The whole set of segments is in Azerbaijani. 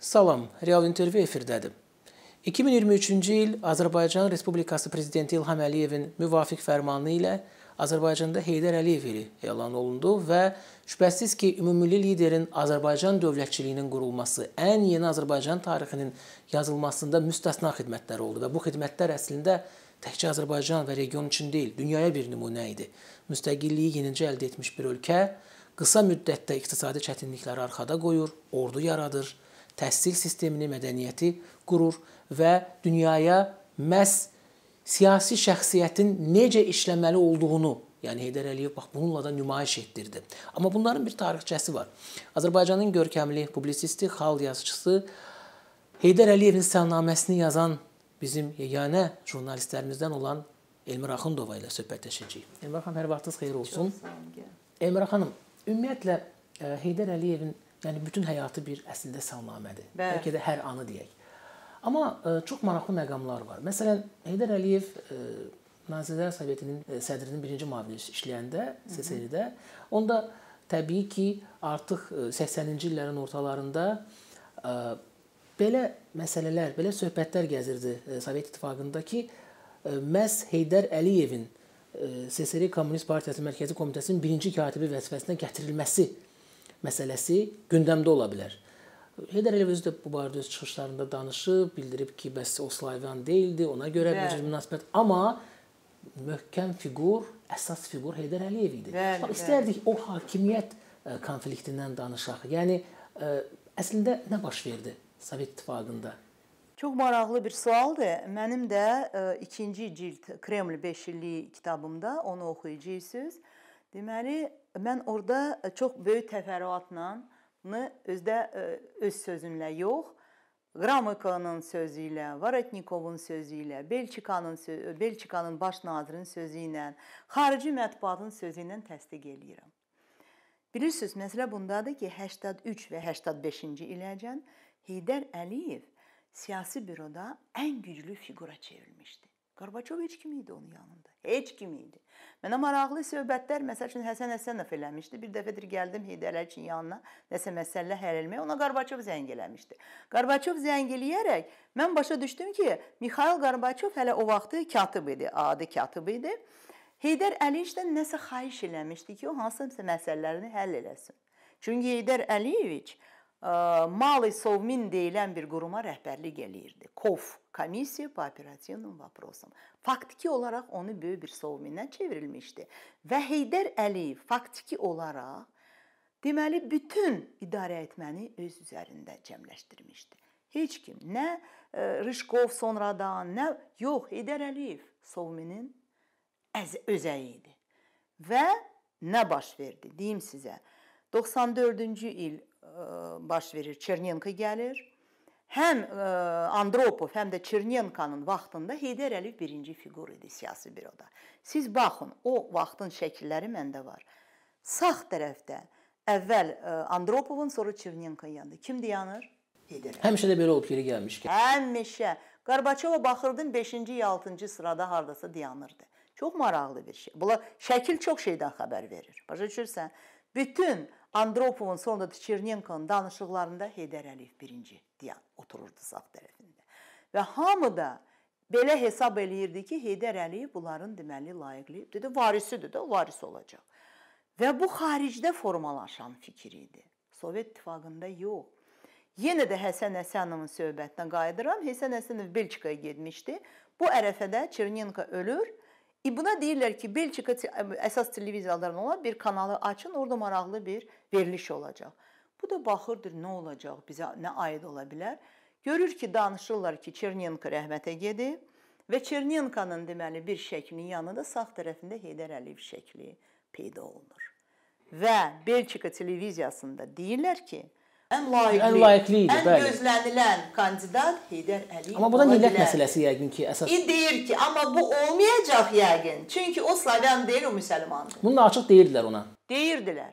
Salam, Real İntervyu efirdədir. 2023-cü il Azərbaycan Respublikası Prezidenti İlham Əliyevin müvafiq fərmanı ilə Azərbaycanda Heydər Əliyev ili elan olundu və Şübhəsiz ki, ümummilli liderin Azərbaycan dövlətçiliyinin qurulması ən yeni Azərbaycan tarixinin yazılmasında müstəsna xidmətləri oldu və bu xidmətlər əslində təkcə Azərbaycan və region üçün deyil, dünyaya bir nümunə idi. Müstəqilliyi yenicə əldə etmiş bir ölkə qısa müddətdə iqtisadi çətinlikləri arxada qoyur, ordu yaradır, təhsil sistemini, mədəniyyəti qurur və dünyaya məhz siyasi şəxsiyyətin necə işləməli olduğunu Yəni Heydər Əliyev bax bununla da nümayiş etdirdi. Amma bunların bir tarixçəsi var. Azərbaycanın görkəmli publisisti, xalq yazıçısı Heydər Əliyevin sənaməsini yazan bizim yeganə jurnalistlərimizdən olan Elmir Axundova ilə söhbətləşəcəyik. Elmir xanım, hər vaxtınız xeyir olsun. Elmir xanım, ümumiyyətlə e, Heydər Əliyevin yəni bütün həyatı bir əslində salnamədir. Bəlkə də hər anı deyək. Amma e, çox maraqlı məqamlar var. Məsələn, Heydər Əliyev e, Nazirlər Sovetinin e, sədrinin birinci müavini işləyəndə SSRİ-də, onda təbii ki, artıq 80-ci e, illərin ortalarında e, belə məsələlər, belə söhbətlər gəzirdi Sovet İttifaqında ki, məhz Heydər Əliyevin SSRİ Kommunist Partiyası Mərkəzi Komitəsinin birinci katibi vəzifəsinə gətirilməsi məsələsi gündəmdə ola bilər. Heydər Əliyev özü də bu barədə öz çıxışlarında danışıb, bildirib ki, bəs o Slavyan deyildi, ona görə bu cür münasibət, amma möhkəm fiqur, əsas fiqur Heydər Əliyev idi. Bəli, Bax, istərdik bəli. o hakimiyyət konfliktindən danışaq. Yəni əslində nə baş verdi Sovet İttifaqında? Çox maraqlı bir sualdır. Mənim də 2-ci cild Kreml 5 illik kitabımda onu oxuyacaqsınız. Deməli, mən orada çox böyük təfərrüatla bunu özdə öz sözümlə yox, Qramokanın sözü ilə, Varetnikovun sözü ilə, Belçikanın Belçikanın baş nazirinin sözü ilə, xarici mətbuatın sözü ilə təsdiq eləyirəm. Bilirsiniz, məsələ bundadır ki, 83 və 85-ci iləcən Heydər Əliyev siyasi büroda ən güclü fiqura çevrilmişdi. Qarbaçov heç kim idi onun yanında? Heç kim idi. Mənə maraqlı söhbətlər, məsəl üçün Həsən Həsənov eləmişdi. Bir dəfədir gəldim Heydər Əliyin yanına, nəsə məsələ həll etməyə. Ona Qarbaçov zəng eləmişdi. Qarbaçov zəng eləyərək mən başa düşdüm ki, Mikhail Qarbaçov hələ o vaxtı katib idi, adi katib idi. Heydər Əliyevdən nəsə xahiş eləmişdi ki, o hansısa məsələlərini həll eləsin. Çünki Heydər Əliyev Малый Совмин deyilən bir quruma rəhbərlik eləyirdi. KOV, Komissiya по оперативным вопросам. Faktiki olaraq onu böyük bir Совминə çevrilmişdi və Heydər Əliyev faktiki olaraq deməli bütün idarə etməni öz üzərində cəmləşdirmişdi. Heç kim, nə e, Rışkov sonradan, nə yox, Heydər Əliyev Совмinin özəyi idi. Və nə baş verdi? Deyim sizə. 94-cü il baş verir. Çernenko gəlir. Həm Andropov, həm də Çernenkanın vaxtında Heydər Əliyev birinci fiqur idi siyasi büroda. Siz baxın, o vaxtın şəkilləri məndə var. Sağ tərəfdə əvvəl Andropovun, sonra Çernenkonun yanında kim dayanır? Heydər Əliyev. Həmişə də belə olub yeri gəlmişkən. Həmişə. Qarbaçova baxırdın 5-ci, 6-cı sırada hardasa dayanırdı. Çox maraqlı bir şey. Bula şəkil çox şeydən xəbər verir. Başa düşürsən? Bütün Andropovun, sonra da Çernenka'nın danışıqlarında Heydər Əliyev birinci dayan otururdu sağ tərəfində. Və hamı da belə hesab eləyirdi ki, Heydər Əliyev bunların deməli layiqli, dedi, varisidir də, varis olacaq. Və bu xaricdə formalaşan fikir idi. Sovet İttifaqında yox. Yenə də Həsən Həsənovun söhbətinə qayıdıram. Həsən Həsənov Belçikaya getmişdi. Bu ərəfədə Çernenko ölür İbuna e deyirlər ki, Belçika əsas televiziyalarından olan bir kanalı açın, orada maraqlı bir veriliş olacaq. Bu da baxırdır nə olacaq, bizə nə aid ola bilər. Görür ki, danışırlar ki, Çernenko rəhmətə gedib və Çernenkanın deməli bir şəklinin yanında sağ tərəfində Heydər Əliyev şəkli peyda olunur. Və Belçika televiziyasında deyirlər ki, ən layiqli, ən, layiqli idi, ən bəli. gözlənilən kandidat Heydər Əliyev. Amma bu da millət bilər. məsələsi yəqin ki, əsas. Deyir ki, amma bu olmayacaq yəqin. Çünki o slavyan deyil, o müsəlmandır. Bunu da açıq deyirdilər ona. Deyirdilər.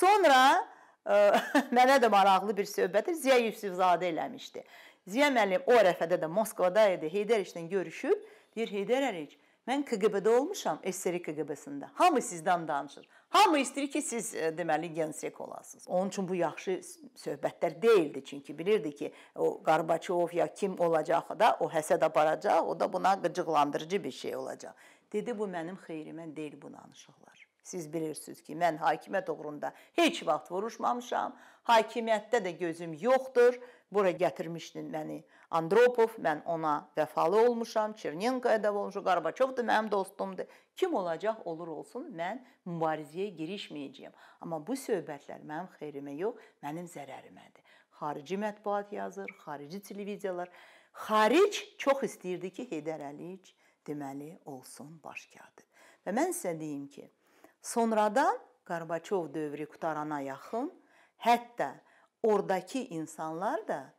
Sonra ə, e, mənə də maraqlı bir söhbəti Ziya Yusifzadə eləmişdi. Ziya müəllim o ərəfədə də Moskvada idi. Heydər işlə görüşüb, deyir Heydər Əliyev Mən KGB-də olmuşam, SSR KGB-sində. Hamı sizdən danışır. Hamı istəyir ki, siz e, deməli gensek olasınız. Onun üçün bu yaxşı söhbətlər değildi, çünki bilirdi ki, o Qarbaçov ya kim olacaq da, o həsəd aparacaq, o da buna qıcıqlandırıcı bir şey olacaq. Dedi bu mənim xeyrimə deyil bu danışıqlar. Siz bilirsiniz ki, mən hakimiyyət uğrunda heç vaxt vuruşmamışam. Hakimiyyətdə də gözüm yoxdur bura gətirmişdin məni. Andropov, mən ona vəfalı olmuşam, Çernenkoya da olmuşam, Qarbaçov da mənim dostumdur. Kim olacaq olur olsun, mən mübarizəyə girişməyəcəyəm. Amma bu söhbətlər mənim xeyrimə yox, mənim zərərimədir. Xarici mətbuat yazır, xarici televiziyalar. Xaric çox istəyirdi ki, Heydər Əliyev deməli olsun baş katibi. Və mən sizə deyim ki, sonradan Qarbaçov dövrü qutarana yaxın, hətta oradakı insanlar da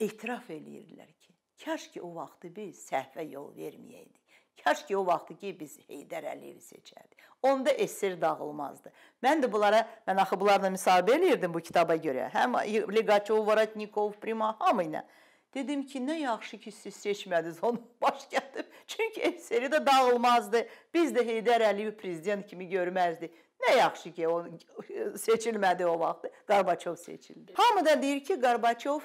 etiraf eləyirdilər ki, kaş ki o vaxtı biz səhvə yol verməyəydik. Kaş ki o vaxtı ki biz Heydər Əliyevi seçərdik. Onda esir dağılmazdı. Mən də bunlara, mən axı bunlarla müsahibə eləyirdim bu kitaba görə. Həm Ligaçov, Varatnikov, Prima hamı ilə. Dedim ki, nə yaxşı ki siz seçmədiniz onu baş gətirib. Çünki eseri də dağılmazdı. Biz də Heydər Əliyevi prezident kimi görməzdik. Nə yaxşı ki, o seçilmədi o vaxt. Qarbaçov seçildi. Hamı da deyir ki, Qarbaçov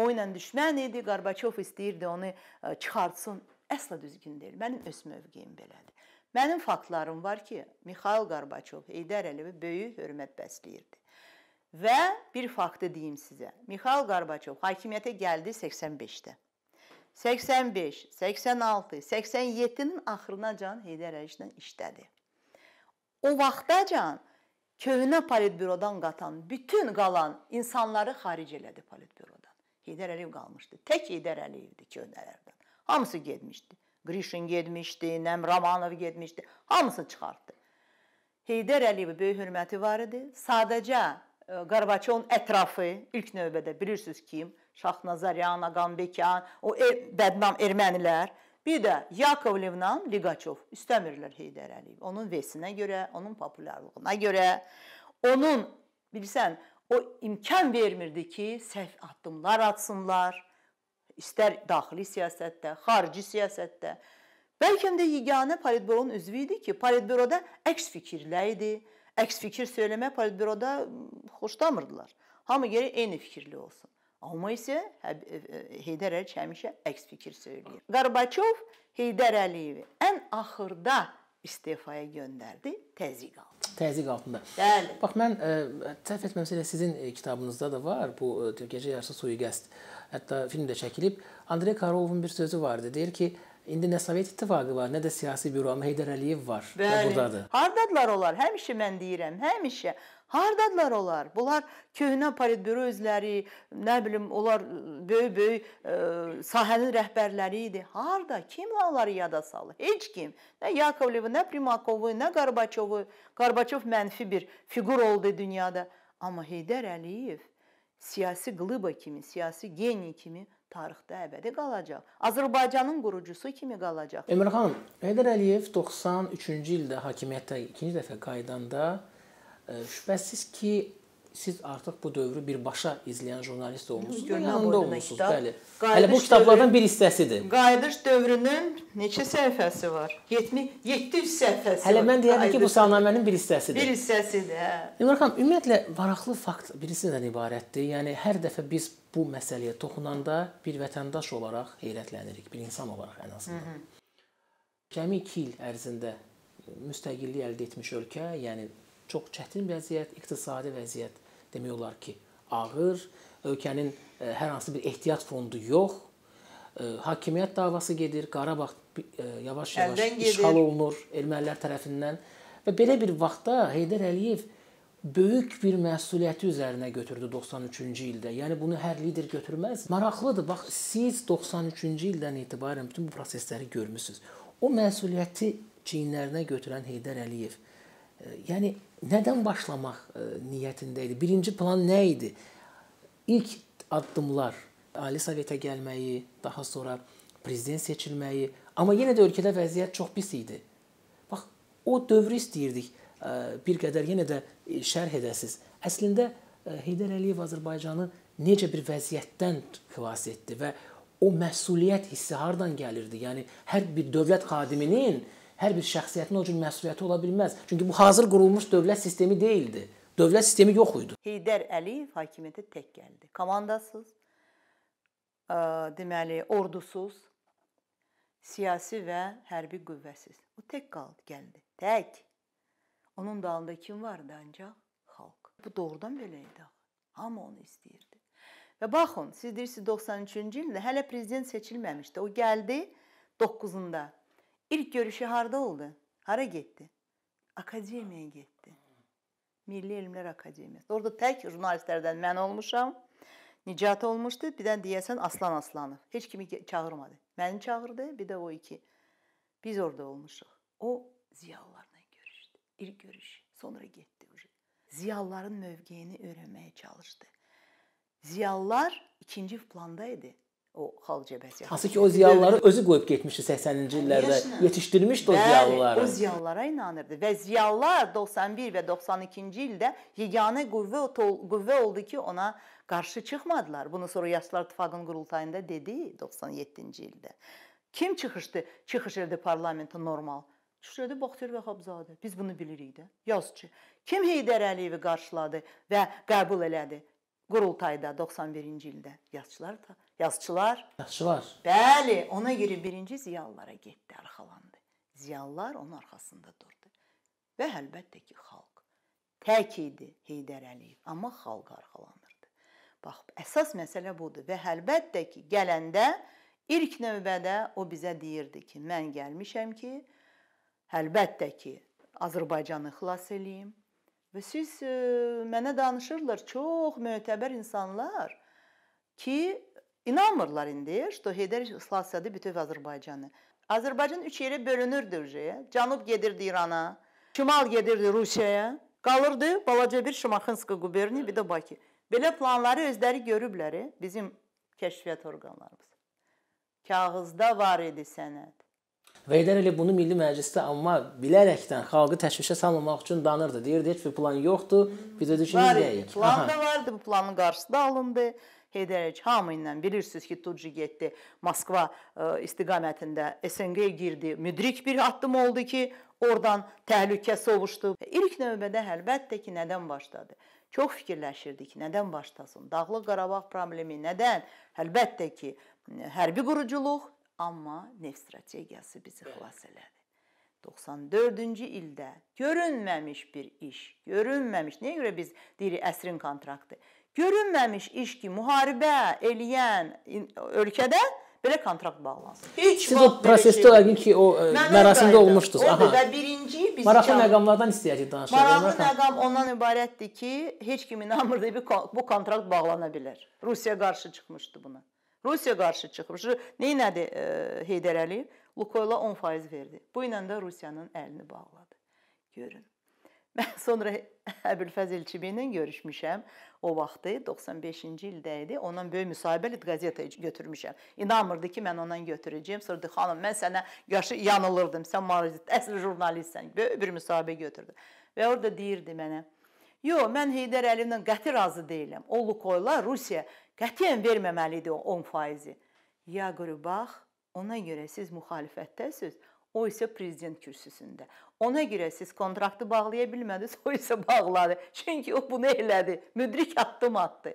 o ilə düşmən idi. Qarbaçov istəyirdi onu e, çıxartsın. Əsla düzgün deyil. Mənim öz mövqeyim belədir. Mənim faktlarım var ki, Mikhail Qarbaçov Heydər Əliyevi böyük hörmət bəsləyirdi. Və bir faktı deyim sizə. Mikhail Qarbaçov hakimiyyətə gəldi 85-də. 85, 86, 87-nin axırınacan Heydər Əliyev işlədi. O vaxtacan köhnə politbürodan qatan bütün qalan insanları xaric elədi politbürodan. Heydər Əliyev qalmışdı. Tək Heydər Əliyevdi köhnələrdən. Hamısı getmişdi. Qrişin getmişdi, Nəm Romanov getmişdi. Hamısı çıxartdı. Heydər Əliyev böyük hörməti var idi. Sadəcə e, Qarbaçovun ətrafı ilk növbədə bilirsiniz kim? Şahnazaryan, Ağambekyan, o er, bədnam ermənilər Bir də Yakovlevlə Liqaçov istəmirlər Heydər Əliyev. Onun vesinə görə, onun populyarlığına görə, onun bilirsən, o imkan vermirdi ki, səhv addımlar atsınlar. İstər daxili siyasətdə, xarici siyasətdə. Bəlkə də yeganə politbyuronun üzvü idi ki, politbyuroda əks fikirlə idi. Əks fikir söyləmək politbyuroda xoşlamırdılar. Hamı gərək eyni fikirli olsun. Amma isə e, e, Heydər Əliyev həmişə əks fikir söyləyir. Qarbaçov Heydər Əliyevi ən axırda istefaya göndərdi, təzyiq aldı. Təzyiq altında. Bəli. Bax mən e, səhv etməmsə elə sizin kitabınızda da var bu Gecə yarısı sui-qəsd. Hətta film də çəkilib. Andrey Karolovun bir sözü var idi. Deyir ki, indi nə Sovet İttifaqı var, nə də siyasi büro, amma Heydər Əliyev var. Bəli. Və burdadır. Hardadılar onlar? Həmişə mən deyirəm, həmişə Hardadılar onlar? Bunlar köhnə politbüro üzvləri, nə bilim, onlar böyük-böyük e, e, sahənin rəhbərləri idi. Harda? Kim onları yada salır? Heç kim. Nə Yakovlevi, nə Primakovu, nə Qarbaçovu. Qarbaçov mənfi bir fiqur oldu dünyada. Amma Heydər Əliyev siyasi qlıba kimi, siyasi geni kimi tarixdə əbədi qalacaq. Azərbaycanın qurucusu kimi qalacaq. Emirxan, Heydər Əliyev 93-cü ildə hakimiyyətə ikinci dəfə qayıdanda Şübhəsiz ki, siz artıq bu dövrü birbaşa izləyən jurnalist olmusunuz. Yanında olmusunuz, kitab. bəli. Qayıdış Hələ bu kitablardan dövrün, bir hissəsidir. Qayıdış dövrünün neçə səhifəsi var? 70 700 səhifəsi. Hələ mən deyərdim ki, bu salnamənin bir hissəsidir. Bir hissəsidir, hə. İmran xan, ümumiyyətlə maraqlı fakt birisindən ibarətdir. Yəni hər dəfə biz bu məsələyə toxunanda bir vətəndaş olaraq heyrətlənirik, bir insan olaraq ən azından. Hı -hı. Cəmi 2 il ərzində müstəqillik əldə etmiş ölkə, yəni çox çətin vəziyyət, iqtisadi vəziyyət demək olar ki, ağır. Ölkənin e, hər hansı bir ehtiyac fondu yox. E, hakimiyyət davası gedir, Qarabağ e, yavaş-yavaş işğal olunur ermənilər tərəfindən və belə bir vaxtda Heydər Əliyev böyük bir məsuliyyəti üzərinə götürdü 93-cü ildə. Yəni bunu hər lider götürməz. Maraqlıdır. Bax siz 93-cü ildən etibarən bütün bu prosesləri görmüsüz. O məsuliyyəti çiyinlərinə götürən Heydər Əliyev yəni nədən başlamaq e, niyyətində idi? Birinci plan nə idi? İlk addımlar Ali Sovetə gəlməyi, daha sonra prezident seçilməyi, amma yenə də ölkədə vəziyyət çox pis idi. Bax, o dövrü istəyirdik. E, bir qədər yenə də e, şərh edəsiz. Əslində Heydər Əliyev Azərbaycanı necə bir vəziyyətdən xilas etdi və o məsuliyyət hissi hardan gəlirdi? Yəni hər bir dövlət xadiminin hər bir şəxsiyyətin o cür məsuliyyəti ola bilməz. Çünki bu hazır qurulmuş dövlət sistemi deyildi. Dövlət sistemi yox idi. Heydər Əliyev hakimiyyətə tək gəldi. Komandasız, ə, deməli, ordusuz, siyasi və hərbi qüvvəsiz. O tək qaldı, gəldi. Tək. Onun dalında kim vardı ancaq? Xalq. Bu doğrudan belə idi. Hamı onu istəyirdi. Və baxın, siz deyirsiniz 93-cü ildə hələ prezident seçilməmişdi. O gəldi 9-unda İlk görüşü harda oldu? Hara getdi? Akademiyaya getdi. Milli Elmlər Akademiyası. Orada tək jurnalistlərdən mən olmuşam. Nicat olmuşdu. Bir də deyəsən Aslan Aslanov. Heç kimi çağırmadı. Məni çağırdı, bir də o iki. Biz orada olmuşuq. O ziyalılarla görüşdü. İlk görüş. Sonra getdi. Ziyalıların mövqeyini öyrənməyə çalışdı. Ziyalılar ikinci planda idi o xalq cəbhəsi. Hansı ki o ziyalıları özü qoyub getmişdi 80-ci illərdə. Yetişdirmişdi o ziyalıları. O ziyalılara inanırdı və ziyalılar 91 və 92-ci ildə yeganə qüvvə qüvvə oldu ki, ona qarşı çıxmadılar. Bunu sonra Yaşlılar İttifaqının qurultayında dedi 97-ci ildə. Kim çıxışdı? Çıxışırdı parlamentə normal. Çıxırdı Baxtiyar Vəhabzadə. Biz bunu bilirik də. Yazıçı. Kim Heydər Əliyevi qarşıladı və qəbul elədi? qurultayda 91-ci ildə yazıçılar da, yazıçılar, yazıçılar. Bəli, ona görə birinci ziyalılara getdi, arxalandı. Ziyalılar onun arxasında durdu. Və əlbəttə ki, xalq. Tək idi Heydər Əliyev, amma xalq arxalanırdı. Bax, əsas məsələ budur və əlbəttə ki, gələndə ilk növbədə o bizə deyirdi ki, mən gəlmişəm ki, əlbəttə ki, Azərbaycanı xilas eləyim, Və siz e, mənə danışırlar çox mötəbər insanlar ki, inanmırlar indi, что Heydər islasladı bütün Azərbaycanı. Azərbaycan 3 yerə bölünürdü uje. Cənub gedirdi İrana, şimal gedirdi Rusiyaya, qalırdı balaca bir Şamaxınska quberniya, bir də Bakı. Belə planları özləri görüblər e, bizim kəşfiyyat orqanlarımız. Kağızda var idi sənəd. Heydər Əliyev bunu Milli Məclisdə amma bilərəkdən xalqı təşvişə salmamaq üçün danırdı. Deyirdi, heç bir plan yoxdur, biz ödüşünüz deyil. Plan Aha. da vardı, bu planın qarşısı da alındı. Heydər Əliyev hamı ilə bilirsiniz ki, Tucu getdi Moskva e, istiqamətində SNQ-yə girdi. Müdrik bir addım oldu ki, oradan təhlükə sovuşdu. İlk növbədə əlbəttə ki, nədən başladı? Çox fikirləşirdik, nədən başlasın? Dağlıq Qarabağ problemi nədən? Əlbəttə ki, hərbi quruculuq, Amma neft strategiyası bizi xilas elədi. 94-cü ildə görünməmiş bir iş, görünməmiş. Nəyə görə biz deyirik əsrin kontraktı? Görünməmiş iş ki, müharibə eləyən ölkədə belə kontrakt bağlansın. Heç siz o prosesdə şey yəqin ki, o e, mərasimdə olmuşdunuz. Aha. Və birinci biz maraqlı məqamlardan istəyəcəyik danışaq. Maraqlı məqam ondan ibarətdir ki, heç kim inanmırdı bu kontrakt bağlana bilər. Rusiya qarşı çıxmışdı buna. Rusiya qarşı çıxıb. Neynədi e, Heydər Əliyev? Lukoyla 10% verdi. Bu ilə də Rusiyanın əlini bağladı. Görün. Mən sonra Əbülfəzil Çibinlə görüşmüşəm. O vaxtı 95-ci ildə idi. Ondan böyük müsahibəli qəzetə götürmüşəm. İnanmırdı ki, mən ondan götürəcəyəm. Sordu, xanım, mən sənə yaşı yanılırdım. Sən maraqlı, əsl jurnalistsən. Böyük bir müsahibə götürdü. Və orada deyirdi mənə: "Yo, mən Heydər Əliyevlə qəti razı deyiləm. O Lukoyla Rusiya qətiyyən verməməlidir o 10 faizi. Ya quru bax, ona görə siz müxalifətdəsiz, o isə prezident kürsüsündə. Ona görə siz kontraktı bağlaya bilmədiniz, o isə bağladı. Çünki o bunu elədi, müdrik addım atdı.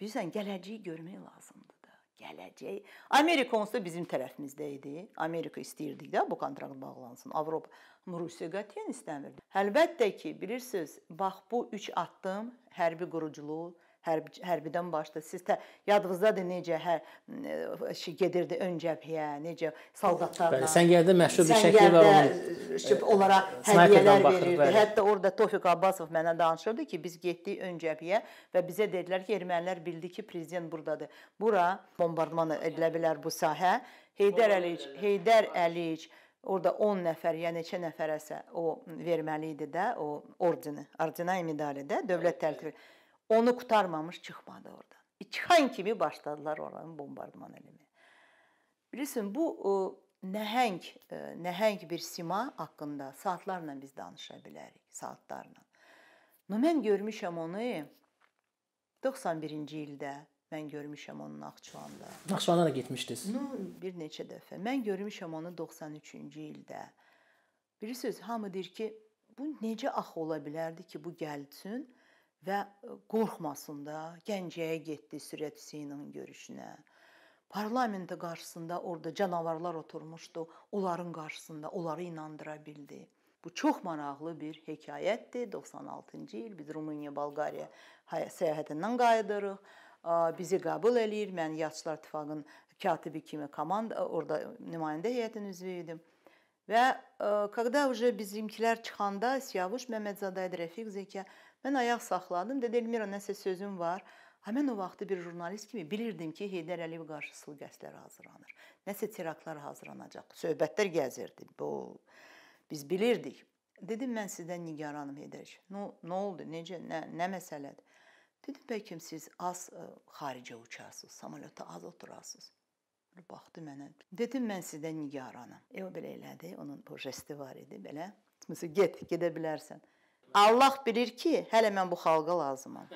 Bilirsən, gələcəyi görmək lazımdır da. Gələcək. Amerika onsuz da bizim tərəfimizdə idi. Amerika istəyirdik də bu kontrakt bağlansın. Avropa, Rusiya qətiyyən istəmirdi. Əlbəttə ki, bilirsiniz, bax bu 3 addım hərbi quruculuğu hərb hərbidən başda siz də yadınızdadır necə hər gedirdi ön cəbhəyə, necə soldatlarla. Bəli, səngərdə məşhur bir şəkli var onlara hədiyyələr verirdi. Bəli. Hətta orada Tofiq Abbasov mənə danışırdı ki, biz getdik ön cəbhəyə və bizə dedilər ki, ermənilər bildi ki, prezident burdadır. Bura bombardman edilə bilər bu sahə. Heydər Əliyev, Heydər Əliyev orada 10 nəfər, ya yəni neçə nəfərəsə o verməli idi də, o ordeni, ordena medali də dövlət tərtibi. Onu qurtarmamış çıxmadı oradan. E, Çıxan kimi başladılar oranı bombardman eləməyə. Bilirsən bu nəhəng e, nəhəng bir sima haqqında saatlarla biz danışa bilərik, saatlarla. No mən görmüşəm onu 91-ci ildə mən görmüşəm onu Naxçıvanda. Naxçıvana da getmişdiniz? No, bir neçə dəfə. Mən görmüşəm onu 93-cü ildə. Bilirsiniz, hamı deyir ki, bu necə axı ola bilərdi ki, bu gəlsin? və e, qorxmasın da Gəncəyə getdi Sürət Hüseynin görüşünə. Parlamentin qarşısında orada canavarlar oturmuşdu. Onların qarşısında onları inandıra bildi. Bu çox maraqlı bir hekayətdir. 96-cı il biz Rumıniya, Bolqariya səyahətindən qayıdırıq. Bizi qəbul eləyir. Mən Yaşlılar İttifaqının katibi kimi komanda e, orada nümayəndə heyətinin üzvü idim. Və когда e, уже bizimkilər çıxanda Siyavuş Məmmədzadə Rəfiq Zəkə Mən ayaq saxladım. Dedi Elmira nəsə sözüm var. Ha mən o vaxtı bir jurnalist kimi bilirdim ki, Heydər Əliyev qarşısılı qəsdlər hazırlanır. Nəsə teraktlar hazırlanacaq. Söhbətlər gəzirdi. Bu biz bilirdik. Dedim mən sizdən nigaranım Heydər. Nə nə oldu? Necə? Nə nə məsələdir? Dedim bəlkə siz az ə, e, xaricə uçarsınız, samolyotda az oturasınız. Baxdı mənə. Dedim mən sizdən nigaranam. E o belə elədi. Onun bu jesti var idi belə. Məsələn, get, gedə bilərsən. Allah bilir ki, hələ mən bu xalqa lazımam.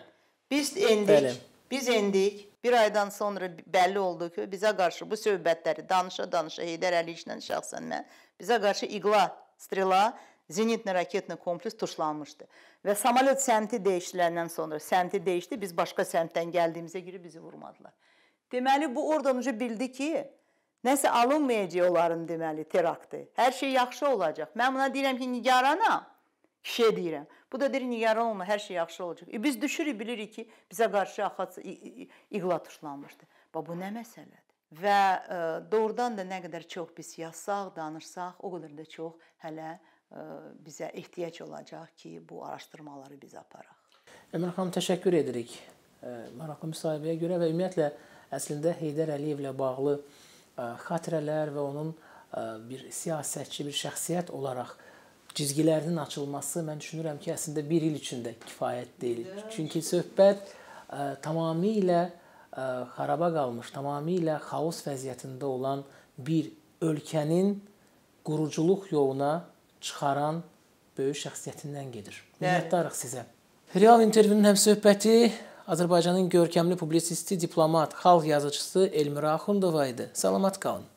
Biz endik. Bəli. Biz endik. Bir aydan sonra bəlli oldu ki, bizə qarşı bu söhbətləri danışa-danışa Heydər Əliyevlə şəxsən mən bizə qarşı iqla, strela, zenitno-raketni kompleks tuşlanmışdı. Və samolyot səmti dəyişiləndən sonra səmti dəyişdi, biz başqa səmtdən gəldiyimizə görə bizi vurmadılar. Deməli bu oradan uca bildi ki, nəsə alınmayacaq onların deməli teraktı. Hər şey yaxşı olacaq. Mən buna deyirəm ki, nigaranam. Kişiyə deyirəm. Bu da deyir nigaran olma, hər şey yaxşı olacaq. E, biz düşürük, bilirik ki, bizə qarşı axac iqla tuşlanmışdı. Bax bu nə məsələdir? Və ə, e, doğrudan da nə qədər çox biz yazsaq, danışsaq, o qədər də çox hələ ə, e, bizə ehtiyac olacaq ki, bu araşdırmaları biz aparaq. Əmir xanım təşəkkür edirik e, maraqlı müsahibəyə görə və ümumiyyətlə əslində Heydər Əliyevlə bağlı xatirələr və onun bir siyasətçi, bir şəxsiyyət olaraq cizgilərinin açılması mən düşünürəm ki, əslində 1 il üçün də kifayət deyil. Çünki söhbət ə, e, tamamilə ə, e, xaraba qalmış, tamamilə xaos vəziyyətində olan bir ölkənin quruculuq yoluna çıxaran böyük şəxsiyyətindən gedir. Minnətdarıq sizə. Real intervyunun həm söhbəti Azərbaycanın görkəmli publisisti, diplomat, xalq yazıçısı Elmira Axundova idi. Salamat qalın.